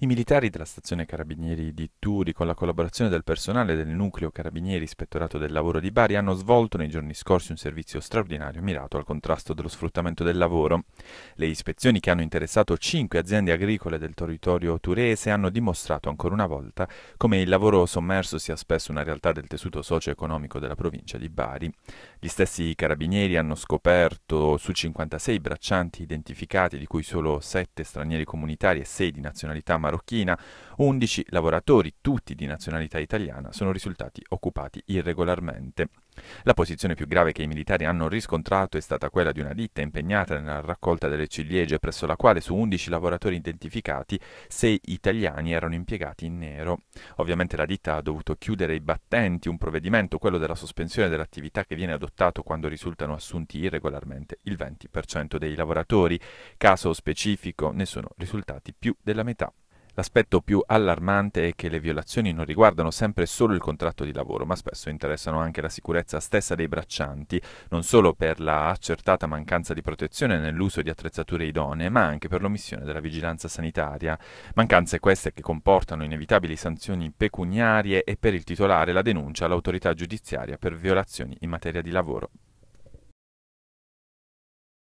I militari della stazione Carabinieri di Turi, con la collaborazione del personale del nucleo Carabinieri Ispettorato del Lavoro di Bari, hanno svolto nei giorni scorsi un servizio straordinario mirato al contrasto dello sfruttamento del lavoro. Le ispezioni che hanno interessato cinque aziende agricole del territorio turese hanno dimostrato ancora una volta come il lavoro sommerso sia spesso una realtà del tessuto socio-economico della provincia di Bari. Gli stessi carabinieri hanno scoperto su 56 braccianti identificati, di cui solo 7 stranieri comunitari e 6 di nazionalità marocchina. 11 lavoratori, tutti di nazionalità italiana, sono risultati occupati irregolarmente. La posizione più grave che i militari hanno riscontrato è stata quella di una ditta impegnata nella raccolta delle ciliegie, presso la quale su 11 lavoratori identificati, 6 italiani erano impiegati in nero. Ovviamente la ditta ha dovuto chiudere i battenti, un provvedimento, quello della sospensione dell'attività che viene adottato quando risultano assunti irregolarmente il 20% dei lavoratori. Caso specifico, ne sono risultati più della metà. L'aspetto più allarmante è che le violazioni non riguardano sempre solo il contratto di lavoro, ma spesso interessano anche la sicurezza stessa dei braccianti, non solo per la accertata mancanza di protezione nell'uso di attrezzature idonee, ma anche per l'omissione della vigilanza sanitaria. Mancanze queste che comportano inevitabili sanzioni pecuniarie e per il titolare la denuncia all'autorità giudiziaria per violazioni in materia di lavoro.